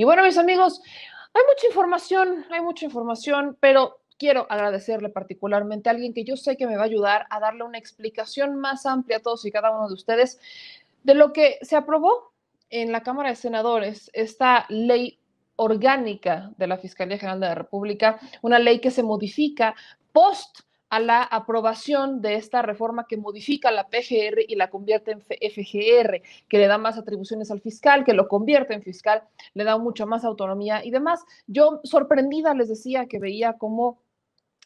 Y bueno, mis amigos, hay mucha información, hay mucha información, pero quiero agradecerle particularmente a alguien que yo sé que me va a ayudar a darle una explicación más amplia a todos y cada uno de ustedes de lo que se aprobó en la Cámara de Senadores, esta ley orgánica de la Fiscalía General de la República, una ley que se modifica post a la aprobación de esta reforma que modifica la PGR y la convierte en FGR, que le da más atribuciones al fiscal, que lo convierte en fiscal, le da mucha más autonomía y demás. Yo sorprendida les decía que veía cómo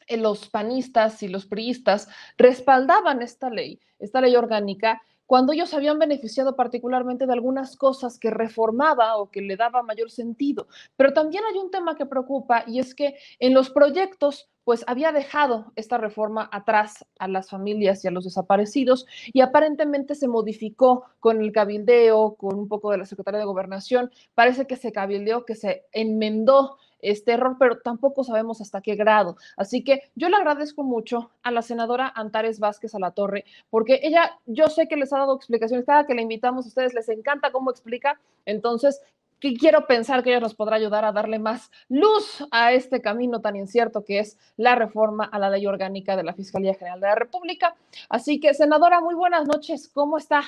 eh, los panistas y los priistas respaldaban esta ley, esta ley orgánica, cuando ellos habían beneficiado particularmente de algunas cosas que reformaba o que le daba mayor sentido. Pero también hay un tema que preocupa y es que en los proyectos pues había dejado esta reforma atrás a las familias y a los desaparecidos y aparentemente se modificó con el cabildeo, con un poco de la Secretaría de Gobernación. Parece que se cabildeó, que se enmendó este error, pero tampoco sabemos hasta qué grado. Así que yo le agradezco mucho a la senadora Antares Vázquez a la Torre, porque ella, yo sé que les ha dado explicaciones, cada que la invitamos a ustedes les encanta cómo explica, entonces quiero pensar que ella nos podrá ayudar a darle más luz a este camino tan incierto que es la reforma a la ley orgánica de la Fiscalía General de la República. Así que, senadora, muy buenas noches, ¿cómo está?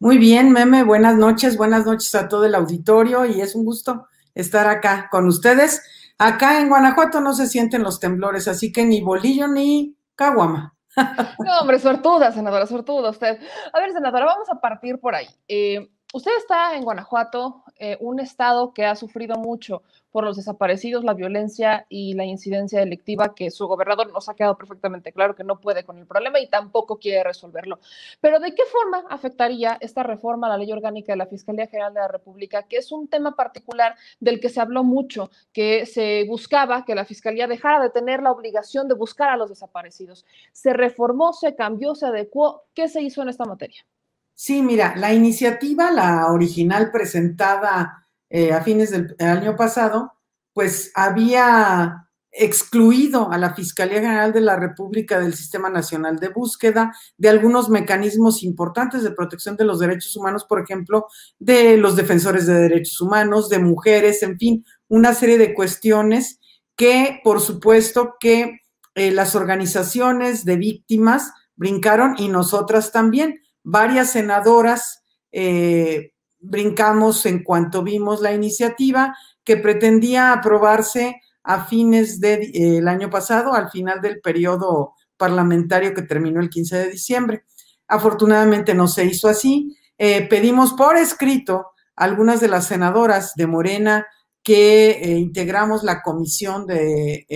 Muy bien, Meme, buenas noches, buenas noches a todo el auditorio y es un gusto estar acá con ustedes. Acá en Guanajuato no se sienten los temblores, así que ni bolillo ni caguama. No, hombre, suertuda, senadora, suertuda usted. A ver, senadora, vamos a partir por ahí. Eh, usted está en Guanajuato, eh, un estado que ha sufrido mucho por los desaparecidos, la violencia y la incidencia delictiva que su gobernador nos ha quedado perfectamente claro que no puede con el problema y tampoco quiere resolverlo. Pero ¿de qué forma afectaría esta reforma a la ley orgánica de la Fiscalía General de la República, que es un tema particular del que se habló mucho, que se buscaba que la Fiscalía dejara de tener la obligación de buscar a los desaparecidos? ¿Se reformó, se cambió, se adecuó? ¿Qué se hizo en esta materia? Sí, mira, la iniciativa, la original presentada eh, a fines del año pasado, pues había excluido a la Fiscalía General de la República del Sistema Nacional de Búsqueda, de algunos mecanismos importantes de protección de los derechos humanos, por ejemplo, de los defensores de derechos humanos, de mujeres, en fin, una serie de cuestiones que, por supuesto, que eh, las organizaciones de víctimas brincaron y nosotras también varias senadoras eh, brincamos en cuanto vimos la iniciativa que pretendía aprobarse a fines del de, eh, año pasado, al final del periodo parlamentario que terminó el 15 de diciembre. Afortunadamente no se hizo así. Eh, pedimos por escrito a algunas de las senadoras de Morena que eh, integramos la Comisión eh,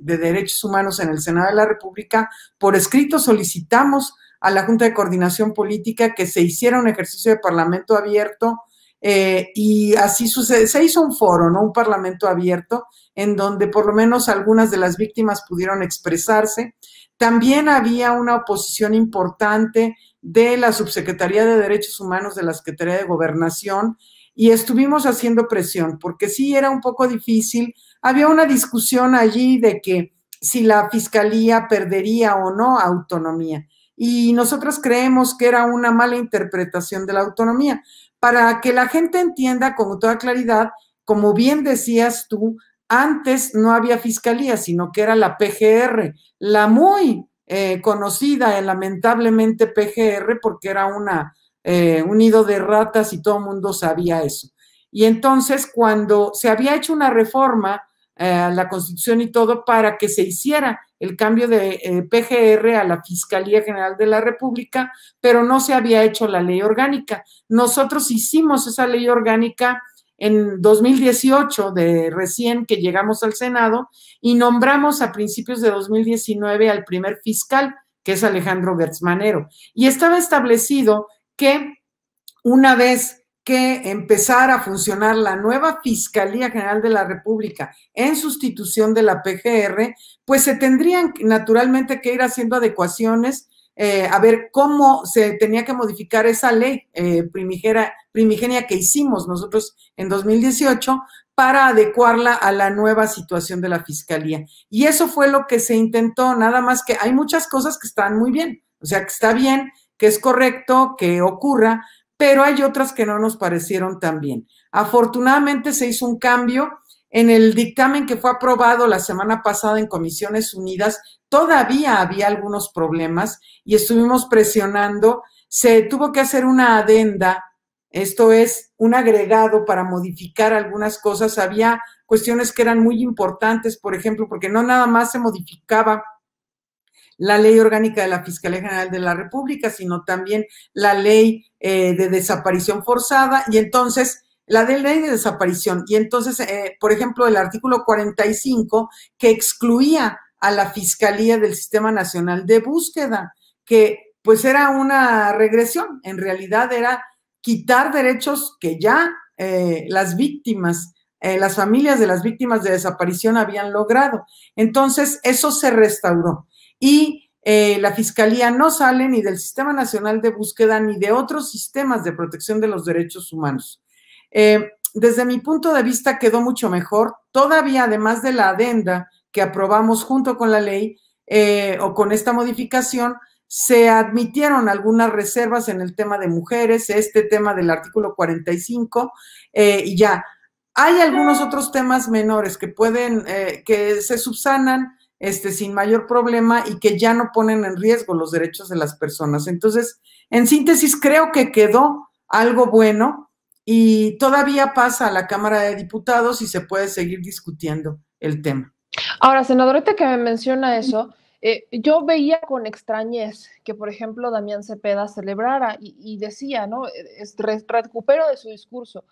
de, Derechos Humanos en el Senado de la República, por escrito solicitamos a la Junta de Coordinación Política que se hiciera un ejercicio de Parlamento abierto eh, y así sucede. Se hizo un foro, ¿no? Un Parlamento abierto en donde por lo menos algunas de las víctimas pudieron expresarse. También había una oposición importante de la Subsecretaría de Derechos Humanos, de la Secretaría de Gobernación, y estuvimos haciendo presión, porque sí era un poco difícil. Había una discusión allí de que si la fiscalía perdería o no autonomía. Y nosotros creemos que era una mala interpretación de la autonomía. Para que la gente entienda con toda claridad, como bien decías tú, antes no había fiscalía, sino que era la PGR, la muy conocida eh, conocida, lamentablemente PGR, porque era una Unido eh, un nido de ratas y todo el mundo sabía eso. Y entonces cuando se había hecho una reforma a eh, la Constitución y todo para que se hiciera el cambio de eh, PGR a la Fiscalía General de la República, pero no se había hecho la ley orgánica. Nosotros hicimos esa ley orgánica en 2018, de recién que llegamos al Senado, y nombramos a principios de 2019 al primer fiscal, que es Alejandro Gertzmanero. Y estaba establecido que una vez que empezara a funcionar la nueva Fiscalía General de la República en sustitución de la PGR, pues se tendrían naturalmente que ir haciendo adecuaciones eh, a ver cómo se tenía que modificar esa ley eh, primigenia que hicimos nosotros en 2018 para adecuarla a la nueva situación de la Fiscalía. Y eso fue lo que se intentó, nada más que hay muchas cosas que están muy bien, o sea, que está bien que es correcto que ocurra, pero hay otras que no nos parecieron tan bien. Afortunadamente se hizo un cambio en el dictamen que fue aprobado la semana pasada en Comisiones Unidas. Todavía había algunos problemas y estuvimos presionando. Se tuvo que hacer una adenda, esto es, un agregado para modificar algunas cosas. Había cuestiones que eran muy importantes, por ejemplo, porque no nada más se modificaba la ley orgánica de la Fiscalía General de la República, sino también la ley eh, de desaparición forzada y entonces la de ley de desaparición. Y entonces, eh, por ejemplo, el artículo 45 que excluía a la Fiscalía del Sistema Nacional de Búsqueda, que pues era una regresión, en realidad era quitar derechos que ya eh, las víctimas, las familias de las víctimas de desaparición habían logrado. Entonces, eso se restauró y eh, la Fiscalía no sale ni del Sistema Nacional de Búsqueda ni de otros sistemas de protección de los derechos humanos. Eh, desde mi punto de vista quedó mucho mejor, todavía además de la adenda que aprobamos junto con la ley eh, o con esta modificación, se admitieron algunas reservas en el tema de mujeres, este tema del artículo 45 y ya. Hay algunos otros temas menores que pueden, que se subsanan este, sin mayor problema y que ya no ponen en riesgo los derechos de las personas. Entonces, en síntesis, creo que quedó algo bueno y todavía pasa a la Cámara de Diputados y se puede seguir discutiendo el tema. Ahora, senadorita que me menciona eso, eh, yo veía con extrañez que, por ejemplo, Damián Cepeda celebrara y, decía, ¿no? recupero de su discurso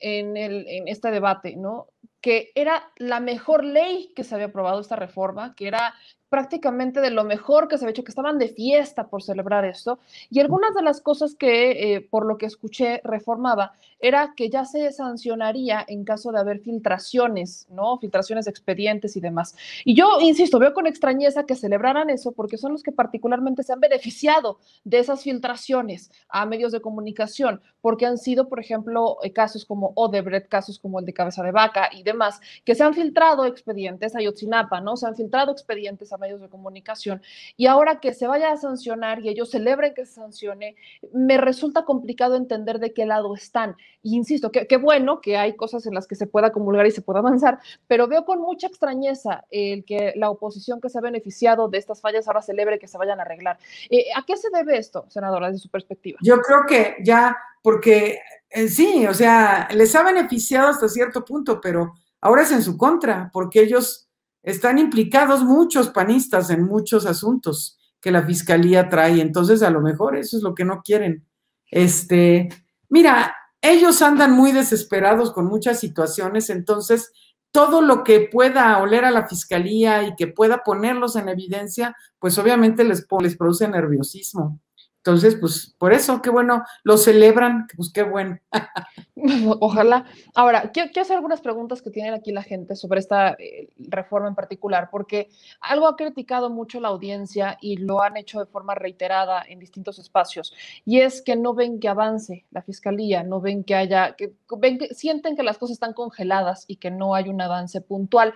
en, el, en este debate, ¿no? que era la mejor ley que se había aprobado esta reforma, que era prácticamente de lo mejor que se había hecho, que estaban de fiesta por celebrar esto. Y algunas de las cosas que, eh, por lo que escuché, reformaba era que ya se sancionaría en caso de haber filtraciones, ¿no? Filtraciones de expedientes y demás. Y yo, insisto, veo con extrañeza que celebraran eso porque son los que particularmente se han beneficiado de esas filtraciones a medios de comunicación, porque han sido, por ejemplo, eh, casos como Odebrecht, casos como el de Cabeza de Vaca y demás, que se han filtrado expedientes, a Ayotzinapa, ¿no? Se han filtrado expedientes a medios de comunicación. Y ahora que se vaya a sancionar y ellos celebren que se sancione, me resulta complicado entender de qué lado están. Y insisto, qué bueno que hay cosas en las que se pueda comulgar y se pueda avanzar, pero veo con mucha extrañeza el que la oposición que se ha beneficiado de estas fallas ahora celebre que se vayan a arreglar. Eh, ¿A qué se debe esto, senadora, desde su perspectiva? Yo creo que ya, porque eh, sí, o sea, les ha beneficiado hasta cierto punto, pero ahora es en su contra, porque ellos están implicados muchos panistas en muchos asuntos que la fiscalía trae. Entonces, a lo mejor eso es lo que no quieren. Este, mira, ellos andan muy desesperados con muchas situaciones, entonces todo lo que pueda oler a la fiscalía y que pueda ponerlos en evidencia, pues obviamente les, les produce nerviosismo. Entonces, pues por eso, qué bueno, lo celebran, pues qué bueno. Ojalá. Ahora, quiero, hacer algunas preguntas que tienen aquí la gente sobre esta eh, reforma en particular, porque algo ha criticado mucho la audiencia y lo han hecho de forma reiterada en distintos espacios, y es que no ven que avance la fiscalía, no ven que haya, que, que sienten que las cosas están congeladas y que no hay un avance puntual.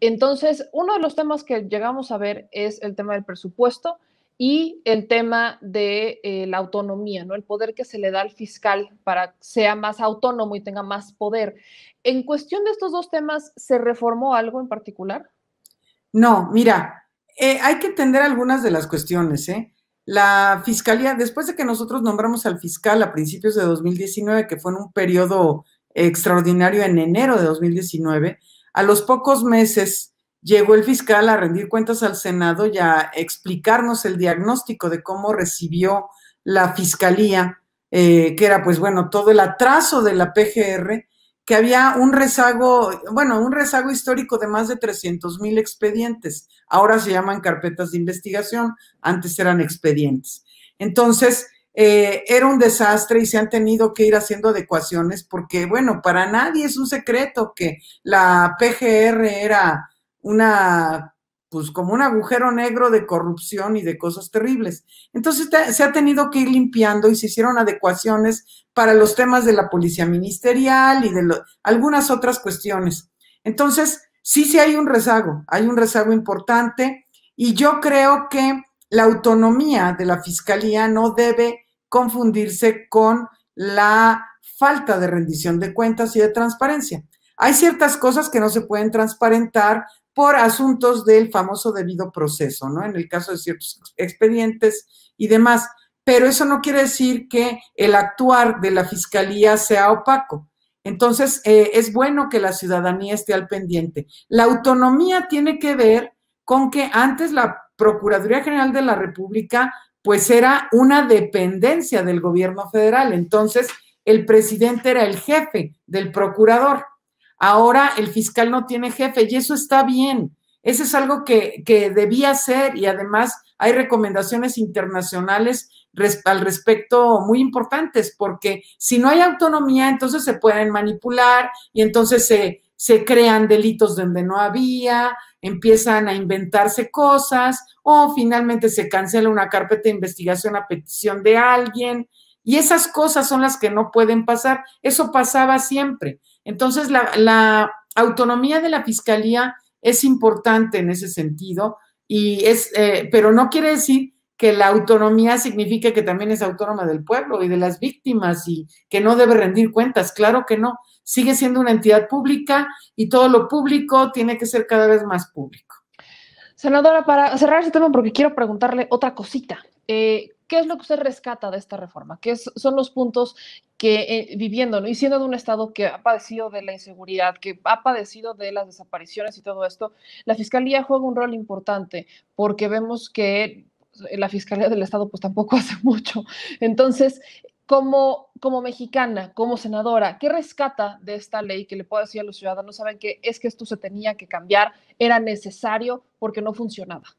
Entonces, uno de los temas que llegamos a ver es el tema del presupuesto y el tema de eh, la autonomía, ¿no? El poder que se le da al fiscal para que sea más autónomo y tenga más poder. En cuestión de estos dos temas, ¿se reformó algo en particular? No, mira, eh, hay que entender algunas de las cuestiones, ¿eh? La fiscalía, después de que nosotros nombramos al fiscal a principios de 2019, que fue en un periodo extraordinario en enero de 2019, a los pocos meses llegó el fiscal a rendir cuentas al Senado y a explicarnos el diagnóstico de cómo recibió la fiscalía, eh, que era pues bueno, todo el atraso de la PGR, que había un rezago, bueno, un rezago histórico de más de 300 mil expedientes. Ahora se llaman carpetas de investigación, antes eran expedientes. Entonces, eh, era un desastre y se han tenido que ir haciendo adecuaciones porque, bueno, para nadie es un secreto que la PGR era una pues como un agujero negro de corrupción y de cosas terribles. Entonces se ha tenido que ir limpiando y se hicieron adecuaciones para los temas de la policía ministerial y de algunas otras cuestiones. Entonces, sí, sí hay un rezago, hay un rezago importante y yo creo que la autonomía de la fiscalía no debe confundirse con la falta de rendición de cuentas y de transparencia. Hay ciertas cosas que no se pueden transparentar por asuntos del famoso debido proceso, ¿no? En el caso de ciertos expedientes y demás. Pero eso no quiere decir que el actuar de la fiscalía sea opaco. Entonces, eh, es bueno que la ciudadanía esté al pendiente. La autonomía tiene que ver con que antes la Procuraduría General de la República, pues era una dependencia del gobierno federal. Entonces, el presidente era el jefe del procurador. Ahora el fiscal no tiene jefe y eso está bien. Eso es algo que, debía ser y además hay recomendaciones internacionales al respecto muy importantes, porque si no hay autonomía, entonces se pueden manipular y entonces se, se crean delitos donde no había, empiezan a inventarse cosas o finalmente se cancela una carpeta de investigación a petición de alguien. Y esas cosas son las que no pueden pasar. Eso pasaba siempre. Entonces, la, autonomía de la fiscalía es importante en ese sentido, y es, eh, pero no quiere decir que la autonomía signifique que también es autónoma del pueblo y de las víctimas y que no debe rendir cuentas. Claro que no. Sigue siendo una entidad pública y todo lo público tiene que ser cada vez más público. Senadora, para cerrar este tema, porque quiero preguntarle otra cosita. Eh, ¿Qué es lo que usted rescata de esta reforma? ¿Qué son los puntos que eh, viviendo y siendo de un Estado que ha padecido de la inseguridad, que ha padecido de las desapariciones y todo esto, la Fiscalía juega un rol importante porque vemos que la Fiscalía del Estado pues tampoco hace mucho. Entonces, como, como mexicana, como senadora, ¿qué rescata de esta ley que le puedo decir a los ciudadanos? Saben que es que esto se tenía que cambiar, era necesario porque no funcionaba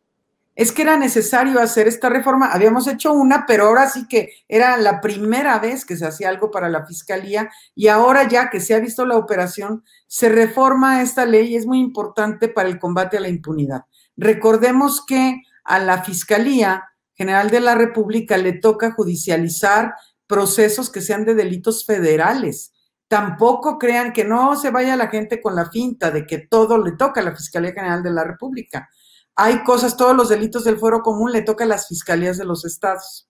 es que era necesario hacer esta reforma. Habíamos hecho una, pero ahora sí que era la primera vez que se hacía algo para la fiscalía y ahora ya que se ha visto la operación, se reforma esta ley y es muy importante para el combate a la impunidad. Recordemos que a la Fiscalía General de la República le toca judicializar procesos que sean de delitos federales. Tampoco crean que no se vaya la gente con la finta de que todo le toca a la Fiscalía General de la República hay cosas, todos los delitos del fuero común le toca a las fiscalías de los estados.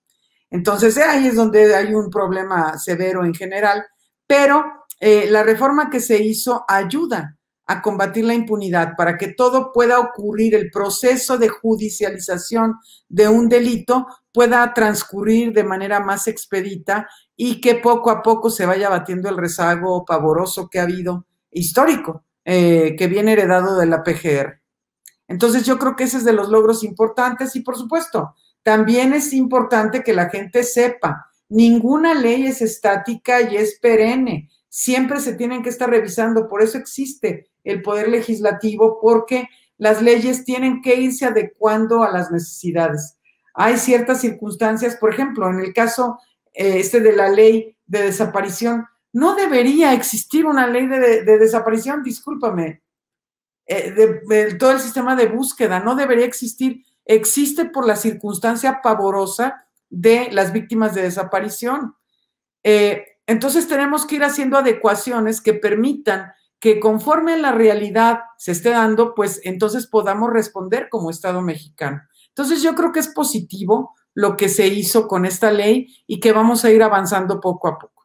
Entonces, ahí es donde hay un problema severo en general, pero eh, la reforma que se hizo ayuda a combatir la impunidad para que todo pueda ocurrir, el proceso de judicialización de un delito pueda transcurrir de manera más expedita y que poco a poco se vaya batiendo el rezago pavoroso que ha habido histórico, eh, que viene heredado de la PGR. Entonces yo creo que ese es de los logros importantes y por supuesto, también es importante que la gente sepa, ninguna ley es estática y es perenne, siempre se tienen que estar revisando, por eso existe el poder legislativo, porque las leyes tienen que irse adecuando a las necesidades. Hay ciertas circunstancias, por ejemplo, en el caso eh, este de la ley de desaparición, no debería existir una ley de desaparición, discúlpame, eh, todo el sistema de búsqueda, no debería existir, existe por la circunstancia pavorosa de las víctimas de desaparición. Eh, entonces tenemos que ir haciendo adecuaciones que permitan que conforme la realidad se esté dando, pues entonces podamos responder como Estado mexicano. Entonces yo creo que es positivo lo que se hizo con esta ley y que vamos a ir avanzando poco a poco.